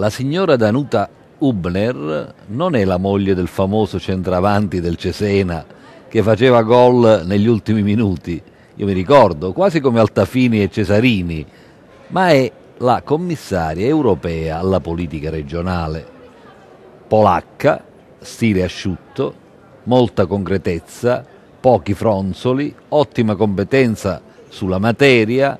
La signora Danuta Hubner non è la moglie del famoso centravanti del Cesena che faceva gol negli ultimi minuti, io mi ricordo, quasi come Altafini e Cesarini, ma è la commissaria europea alla politica regionale. Polacca, stile asciutto, molta concretezza, pochi fronzoli, ottima competenza sulla materia,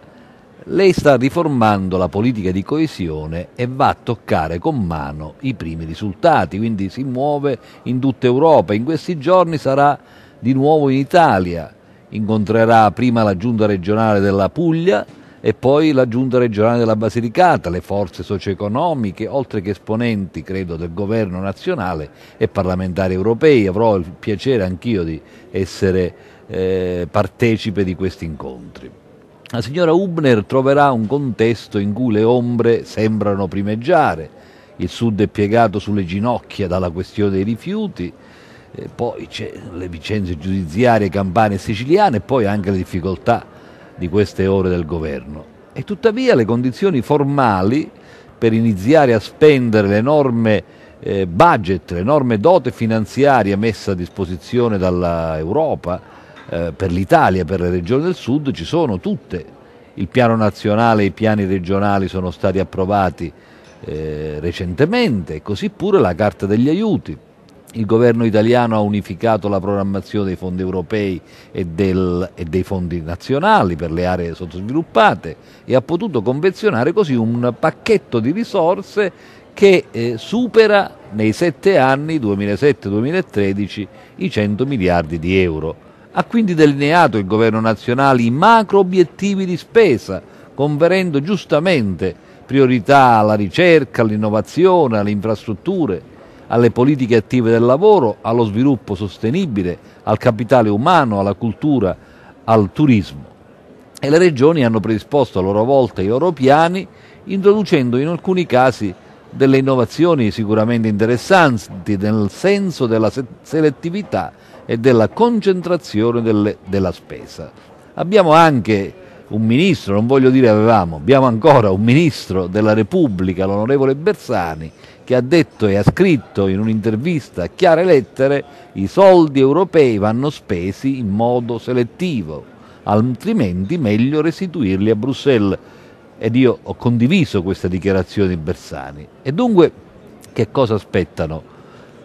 lei sta riformando la politica di coesione e va a toccare con mano i primi risultati, quindi si muove in tutta Europa. In questi giorni sarà di nuovo in Italia, incontrerà prima la giunta regionale della Puglia e poi la giunta regionale della Basilicata, le forze socio-economiche, oltre che esponenti, credo, del governo nazionale e parlamentari europei. Avrò il piacere anch'io di essere eh, partecipe di questi incontri la signora Hubner troverà un contesto in cui le ombre sembrano primeggiare. Il sud è piegato sulle ginocchia dalla questione dei rifiuti, eh, poi c'è le vicende giudiziarie campane e siciliane e poi anche le difficoltà di queste ore del governo. E tuttavia le condizioni formali per iniziare a spendere l'enorme eh, budget, l'enorme dote finanziaria messa a disposizione dall'Europa eh, per l'Italia, per le regioni del sud, ci sono tutte. Il piano nazionale e i piani regionali sono stati approvati eh, recentemente, così pure la Carta degli aiuti. Il governo italiano ha unificato la programmazione dei fondi europei e, del, e, dei fondi nazionali per le aree sottosviluppate e ha potuto convenzionare così un pacchetto di risorse che eh, supera nei sette anni 2007-2013 i 100 miliardi di euro. Ha quindi delineato il governo nazionale i macro obiettivi di spesa, conferendo giustamente priorità alla ricerca, all'innovazione, alle infrastrutture, alle politiche attive del lavoro, allo sviluppo sostenibile, al capitale umano, alla cultura, al turismo. E le regioni hanno predisposto a loro volta i loro piani, introducendo in alcuni casi delle innovazioni sicuramente interessanti nel senso della selettività e della concentrazione delle, della spesa. Abbiamo anche un ministro, non voglio dire avevamo, abbiamo ancora un ministro della Repubblica, l'onorevole Bersani, che ha detto e ha scritto in un'intervista a chiare lettere i soldi europei vanno spesi in modo selettivo, altrimenti meglio restituirli a Bruxelles. Ed io ho condiviso questa dichiarazione di Bersani. E dunque che cosa aspettano?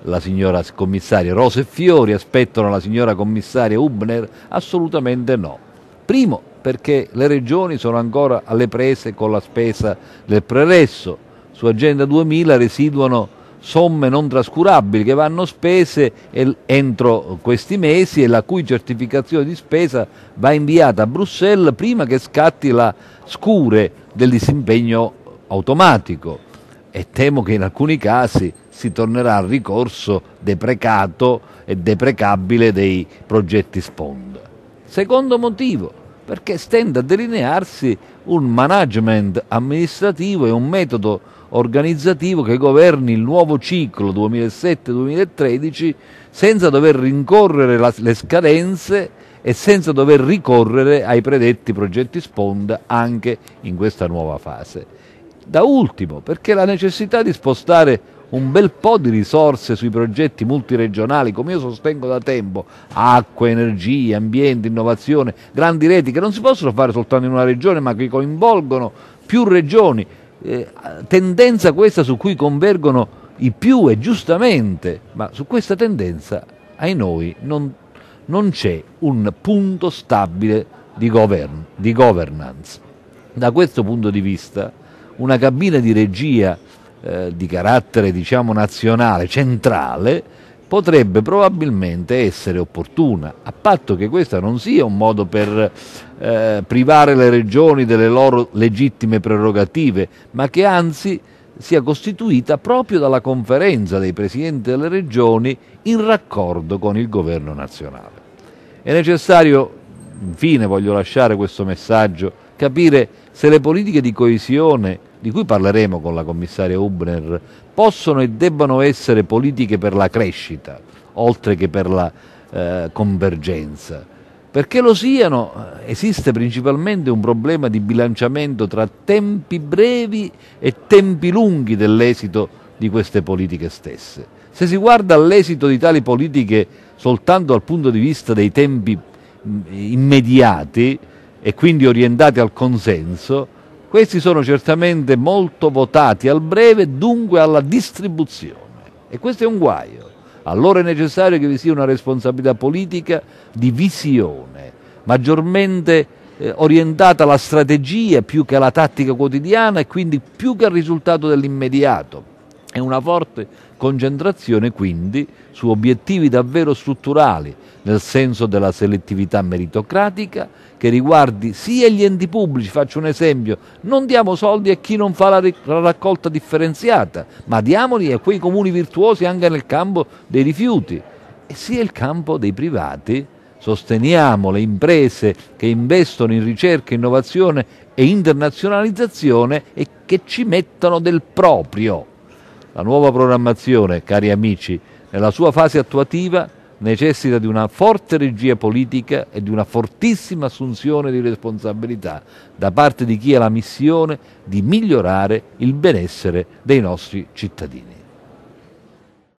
la signora commissaria Rose e Fiori, aspettano la signora commissaria Hubner? Assolutamente no. Primo perché le regioni sono ancora alle prese con la spesa del preresso, su Agenda 2000 residuano somme non trascurabili che vanno spese entro questi mesi e la cui certificazione di spesa va inviata a Bruxelles prima che scatti la scure del disimpegno automatico e temo che in alcuni casi si tornerà al ricorso deprecato e deprecabile dei progetti sponda. Secondo motivo, perché stende a delinearsi un management amministrativo e un metodo organizzativo che governi il nuovo ciclo 2007-2013 senza dover rincorrere la, le scadenze e senza dover ricorrere ai predetti progetti sponda anche in questa nuova fase. Da ultimo, perché la necessità di spostare un bel po' di risorse sui progetti multiregionali, come io sostengo da tempo, acqua, energia, ambiente, innovazione, grandi reti che non si possono fare soltanto in una regione ma che coinvolgono più regioni, eh, tendenza questa su cui convergono i più e giustamente, ma su questa tendenza ai noi non, non c'è un punto stabile di, govern, di governance. Da questo punto di vista una cabina di regia eh, di carattere diciamo, nazionale, centrale, potrebbe probabilmente essere opportuna, a patto che questo non sia un modo per eh, privare le regioni delle loro legittime prerogative, ma che anzi sia costituita proprio dalla conferenza dei presidenti delle regioni in raccordo con il governo nazionale. È necessario, infine voglio lasciare questo messaggio, capire se le politiche di coesione di cui parleremo con la commissaria Hubner, possono e debbano essere politiche per la crescita, oltre che per la eh, convergenza. Perché lo siano, eh, esiste principalmente un problema di bilanciamento tra tempi brevi e tempi lunghi dell'esito di queste politiche stesse. Se si guarda all'esito di tali politiche soltanto dal punto di vista dei tempi mm, immediati e quindi orientati al consenso, questi sono certamente molto votati al breve, dunque alla distribuzione. E questo è un guaio. Allora è necessario che vi sia una responsabilità politica di visione, maggiormente eh, orientata alla strategia più che alla tattica quotidiana e quindi più che al risultato dell'immediato, e una forte concentrazione quindi su obiettivi davvero strutturali nel senso della selettività meritocratica che riguardi sia gli enti pubblici, faccio un esempio, non diamo soldi a chi non fa la, raccolta differenziata, ma diamoli a quei comuni virtuosi anche nel campo dei rifiuti, e sia il campo dei privati. Sosteniamo le imprese che investono in ricerca, innovazione e internazionalizzazione e che ci mettono del proprio la nuova programmazione, cari amici, nella sua fase attuativa necessita di una forte regia politica e di una fortissima assunzione di responsabilità da parte di chi ha la missione di migliorare il benessere dei nostri cittadini.